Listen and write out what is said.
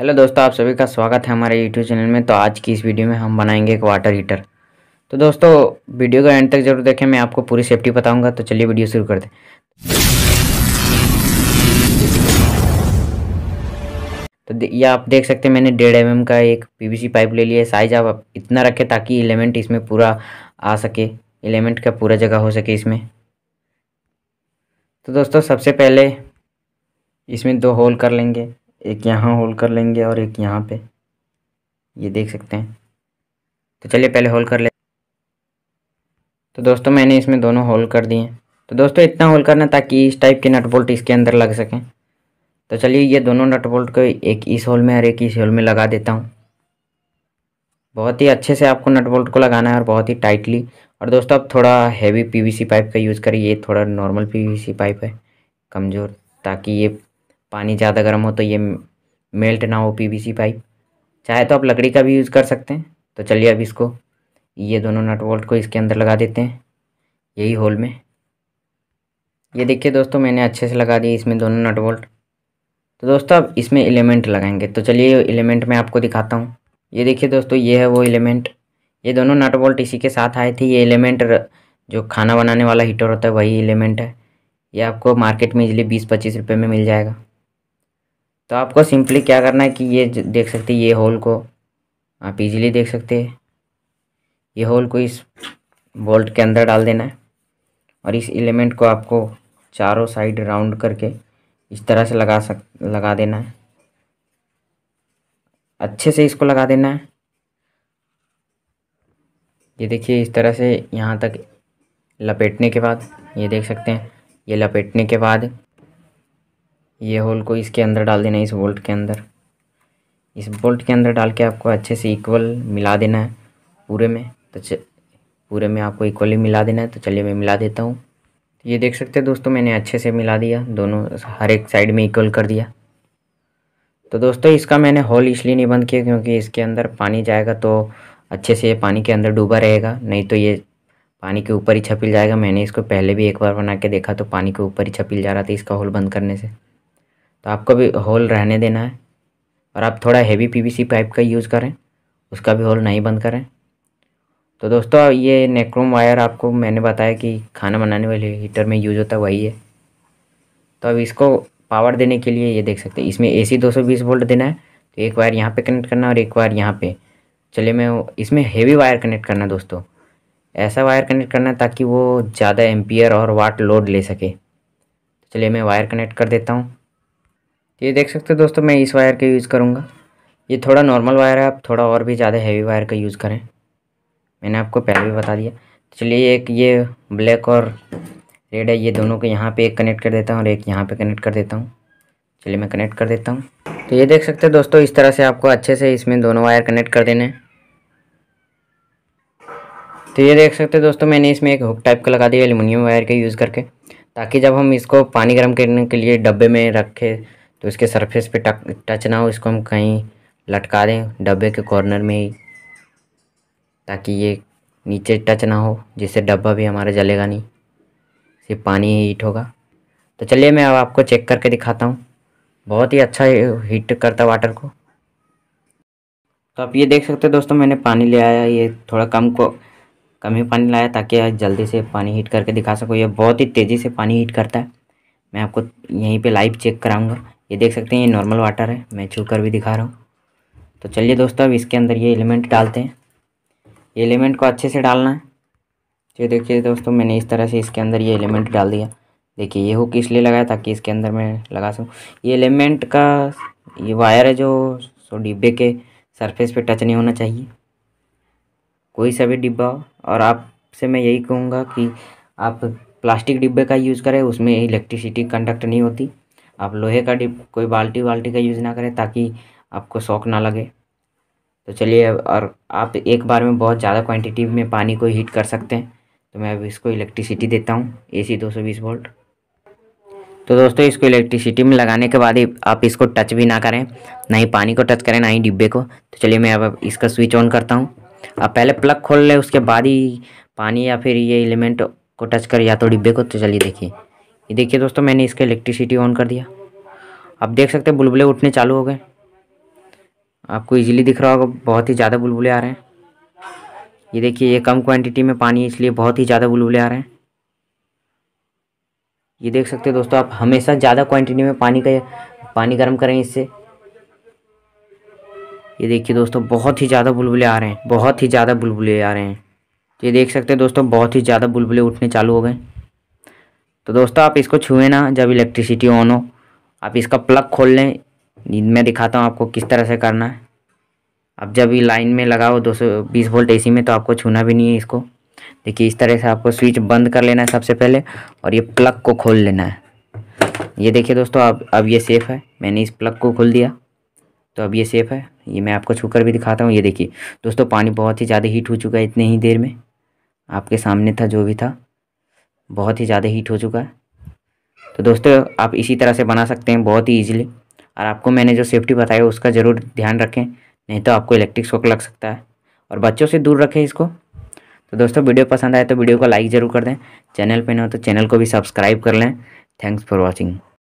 hello दोस्तों आप सभी का स्वागत है हमारे यूट्यूब चैनल में तो आज की इस वीडियो में हम बनाएंगे एक वाटर हीटर तो दोस्तों वीडियो का एंड तक जरूर देखें मैं आपको पूरी सेफ्टी बताऊंगा तो चलिए वीडियो शुरू कर दें तो ये आप देख सकते हैं मैंने डेढ़ एम का एक पीवीसी पाइप ले लिया है साइज आप इतना रखें ताकि एलिमेंट इसमें पूरा आ सके एलिमेंट का पूरा जगह हो सके इसमें तो दोस्तों सबसे पहले इसमें दो होल कर लेंगे एक यहाँ होल कर लेंगे और एक यहाँ पे ये देख सकते हैं तो चलिए पहले होल कर ले तो दोस्तों मैंने इसमें दोनों होल कर दिए तो दोस्तों इतना होल करना ताकि इस टाइप के नट बोल्ट इसके अंदर लग सकें तो चलिए ये दोनों नट बोल्ट को एक इस होल में और एक इस होल में लगा देता हूँ बहुत ही अच्छे से आपको नट बोल्ट को लगाना है और बहुत ही टाइटली और दोस्तों आप थोड़ा हैवी पीवीसी पाइप का यूज़ करिए ये थोड़ा नॉर्मल पीवीसी पाइप है कमज़ोर ताकि ये पानी ज़्यादा गर्म हो तो ये मेल्ट ना हो पीवीसी पाइप चाहे तो आप लकड़ी का भी यूज़ कर सकते हैं तो चलिए अब इसको ये दोनों नट वोल्ट को इसके अंदर लगा देते हैं यही होल में ये देखिए दोस्तों मैंने अच्छे से लगा दिए इसमें दोनों नट वोल्ट तो दोस्तों अब इसमें एलिमेंट लगाएंगे तो चलिए एलिमेंट मैं आपको दिखाता हूँ ये देखिए दोस्तों ये है वो एलिमेंट ये दोनों नट बोल्ट इसी के साथ आए थे ये एलिमेंट जो खाना बनाने वाला हीटर होता है वही एलिमेंट है ये आपको मार्केट में इजली बीस पच्चीस रुपये में मिल जाएगा तो आपको सिंपली क्या करना है कि ये देख सकते ये होल को आप इजीली देख सकते हैं ये होल को इस बोल्ट के अंदर डाल देना है और इस एलिमेंट को आपको चारों साइड राउंड करके इस तरह से लगा सक लगा देना है अच्छे से इसको लगा देना है ये देखिए इस तरह से यहाँ तक लपेटने के बाद ये देख सकते हैं ये लपेटने के बाद ये होल को इसके अंदर डाल देना है इस बोल्ट के अंदर इस बोल्ट के अंदर डाल के आपको अच्छे से इक्वल मिला देना है पूरे में तो पूरे में आपको इक्वली मिला देना है तो चलिए मैं मिला देता हूँ ये देख सकते हैं दोस्तों मैंने अच्छे से मिला दिया दोनों हर एक साइड में इक्वल कर दिया तो दोस्तों इसका मैंने होल इसलिए नहीं बंद किया क्योंकि इसके अंदर पानी जाएगा तो अच्छे से ये पानी के अंदर डूबा रहेगा नहीं तो ये पानी के ऊपर ही छपिल जाएगा मैंने इसको पहले भी एक बार बना के देखा तो पानी के ऊपर ही छपिल जा रहा था इसका होल बंद करने से तो आपको भी होल रहने देना है और आप थोड़ा हेवी पीवीसी पाइप का यूज़ करें उसका भी होल नहीं बंद करें तो दोस्तों ये नेक्रोम वायर आपको मैंने बताया कि खाना बनाने वाले हीटर में यूज़ होता है वही है तो अब इसको पावर देने के लिए ये देख सकते हैं इसमें ए सी दो सौ बीस वोल्ट देना है तो एक वायर यहाँ पे कनेक्ट करना और एक वायर यहाँ पे चलिए मैं इसमें हेवी वायर कनेक्ट करना दोस्तों ऐसा वायर कनेक्ट करना ताकि वो ज़्यादा एम्पियर और वाट लोड ले सके चलिए मैं वायर कनेक्ट कर देता हूँ ये देख सकते हो दोस्तों मैं इस वायर का यूज़ करूँगा ये थोड़ा नॉर्मल वायर है आप थोड़ा और भी ज़्यादा हैवी वायर का यूज़ करें मैंने आपको पहले भी बता दिया तो चलिए एक ये ब्लैक और रेड है ये दोनों को यहाँ पे एक कनेक्ट कर देता हूँ और एक यहाँ पे कनेक्ट कर देता हूँ चलिए मैं कनेक्ट कर देता हूँ तो ये देख सकते हैं दोस्तों इस तरह से आपको अच्छे से इसमें दोनों वायर कनेक्ट कर देने तो ये देख सकते हैं दोस्तों मैंने इसमें एक हुक टाइप का लगा दिया एलुमिनियम वायर का यूज़ करके ताकि जब हम इसको पानी गर्म करने के लिए डब्बे में रखें तो इसके सरफेस पे टच ना हो इसको हम कहीं लटका दें डब्बे के कॉर्नर में ही ताकि ये नीचे टच ना हो जिससे डब्बा भी हमारा जलेगा नहीं सिर्फ पानी ही हीट होगा तो चलिए मैं अब आपको चेक करके दिखाता हूँ बहुत ही अच्छा हीट करता वाटर को तो आप ये देख सकते हो दोस्तों मैंने पानी ले आया ये थोड़ा कम को कम ही पानी लाया ताकि जल्दी से पानी हीट करके दिखा सको ये बहुत ही तेज़ी से पानी हीट करता है मैं आपको यहीं पे लाइव चेक कराऊंगा ये देख सकते हैं ये नॉर्मल वाटर है मैं छू कर भी दिखा रहा हूँ तो चलिए दोस्तों अब इसके अंदर ये एलिमेंट डालते हैं ये एलिमेंट को अच्छे से डालना है ये देखिए दोस्तों मैंने इस तरह से इसके अंदर ये एलिमेंट डाल दिया देखिए ये हुक इसलिए लगाया ताकि इसके अंदर मैं लगा सकूँ ये एलिमेंट का ये वायर है जो सो डिब्बे के सरफेस पे टच नहीं होना चाहिए कोई सा भी डिब्बा हो और आपसे मैं यही कहूँगा कि आप प्लास्टिक डिब्बे का यूज़ करें उसमें इलेक्ट्रिसिटी कंडक्ट नहीं होती आप लोहे का डिप कोई बाल्टी वाल्टी का यूज़ ना करें ताकि आपको शौक ना लगे तो चलिए और आप एक बार में बहुत ज़्यादा क्वांटिटी में पानी को हीट कर सकते हैं तो मैं अब इसको इलेक्ट्रिसिटी देता हूँ एसी 220 वोल्ट तो दोस्तों इसको इलेक्ट्रिसिटी में लगाने के बाद आप इसको टच भी ना करें ना ही पानी को टच करें ना ही डिब्बे को तो चलिए मैं अब इसका स्विच ऑन करता हूँ आप पहले प्लग खोल लें उसके बाद ही पानी या फिर ये एलिमेंट को टच कर या तो डिब्बे को तो चलिए देखिए ये देखिए दोस्तों मैंने इसका इलेक्ट्रिसिटी ऑन कर दिया आप देख सकते हैं बुलबुलें उठने चालू हो गए आपको इजीली दिख रहा होगा बहुत ही ज़्यादा बुलबुलें आ रहे हैं ये देखिए ये कम क्वांटिटी में पानी है इसलिए बहुत ही ज़्यादा बुलबुले आ रहे हैं ये देख सकते हैं दोस्तों आप हमेशा ज़्यादा क्वांटिटी में पानी का पानी गर्म करें इससे ये देखिए दोस्तों बहुत ही ज़्यादा बुलबुलें आ रहे हैं बहुत ही ज़्यादा बुलबुलें आ रहे हैं ये देख सकते हैं दोस्तों बहुत ही ज़्यादा बुलबुलें उठने चालू हो गए तो दोस्तों आप इसको छुए ना जब इलेक्ट्रिसिटी ऑन हो आप इसका प्लग खोल लें मैं दिखाता हूँ आपको किस तरह से करना है अब जब ये लाइन में लगाओ दो सौ बीस वोल्ट ए में तो आपको छूना भी नहीं है इसको देखिए इस तरह से आपको स्विच बंद कर लेना है सबसे पहले और ये प्लग को खोल लेना है ये देखिए दोस्तों अब अब ये सेफ़ है मैंने इस प्लग को खोल दिया तो अब ये सेफ़ है ये मैं आपको छू भी दिखाता हूँ ये देखिए दोस्तों पानी बहुत ही ज़्यादा हीट हो चुका है इतने ही देर में आपके सामने था जो भी था बहुत ही ज़्यादा हीट हो चुका है तो दोस्तों आप इसी तरह से बना सकते हैं बहुत ही ईजिली और आपको मैंने जो सेफ्टी बताई उसका ज़रूर ध्यान रखें नहीं तो आपको इलेक्ट्रिक शॉक लग सकता है और बच्चों से दूर रखें इसको तो दोस्तों वीडियो पसंद आए तो वीडियो को लाइक ज़रूर कर दें चैनल पर ना हो तो चैनल को भी सब्सक्राइब कर लें थैंक्स फॉर वॉचिंग